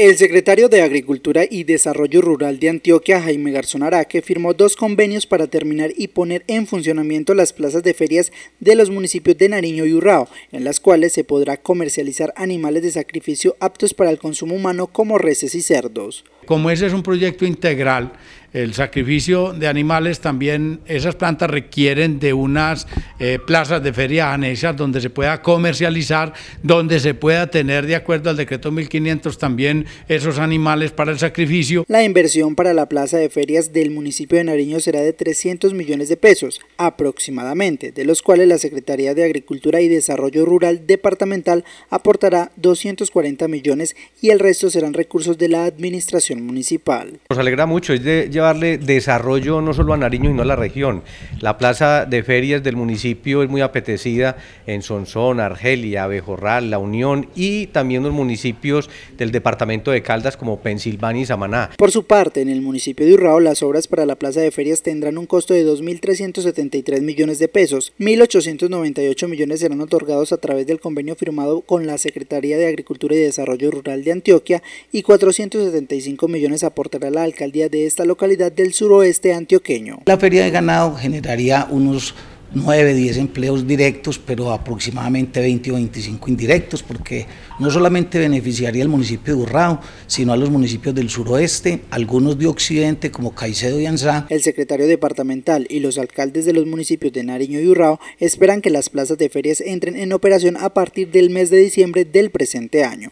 El secretario de Agricultura y Desarrollo Rural de Antioquia, Jaime Garzón Araque, firmó dos convenios para terminar y poner en funcionamiento las plazas de ferias de los municipios de Nariño y Urrao, en las cuales se podrá comercializar animales de sacrificio aptos para el consumo humano como reses y cerdos como ese es un proyecto integral, el sacrificio de animales también, esas plantas requieren de unas eh, plazas de ferias anexas donde se pueda comercializar, donde se pueda tener, de acuerdo al decreto 1500, también esos animales para el sacrificio. La inversión para la plaza de ferias del municipio de Nariño será de 300 millones de pesos aproximadamente, de los cuales la Secretaría de Agricultura y Desarrollo Rural Departamental aportará 240 millones y el resto serán recursos de la Administración municipal. Nos alegra mucho es de llevarle desarrollo no solo a Nariño, y no a la región. La plaza de ferias del municipio es muy apetecida en Sonsón, Argelia, Bejorral, La Unión y también los municipios del departamento de Caldas como Pensilvania y Samaná. Por su parte, en el municipio de Urrao, las obras para la plaza de ferias tendrán un costo de 2.373 millones de pesos, 1.898 millones serán otorgados a través del convenio firmado con la Secretaría de Agricultura y Desarrollo Rural de Antioquia y 475 millones aportará la alcaldía de esta localidad del suroeste antioqueño. La feria de ganado generaría unos 9, 10 empleos directos, pero aproximadamente 20 o 25 indirectos, porque no solamente beneficiaría al municipio de Urrao, sino a los municipios del suroeste, algunos de occidente como Caicedo y Anzá. El secretario departamental y los alcaldes de los municipios de Nariño y Urrao esperan que las plazas de ferias entren en operación a partir del mes de diciembre del presente año.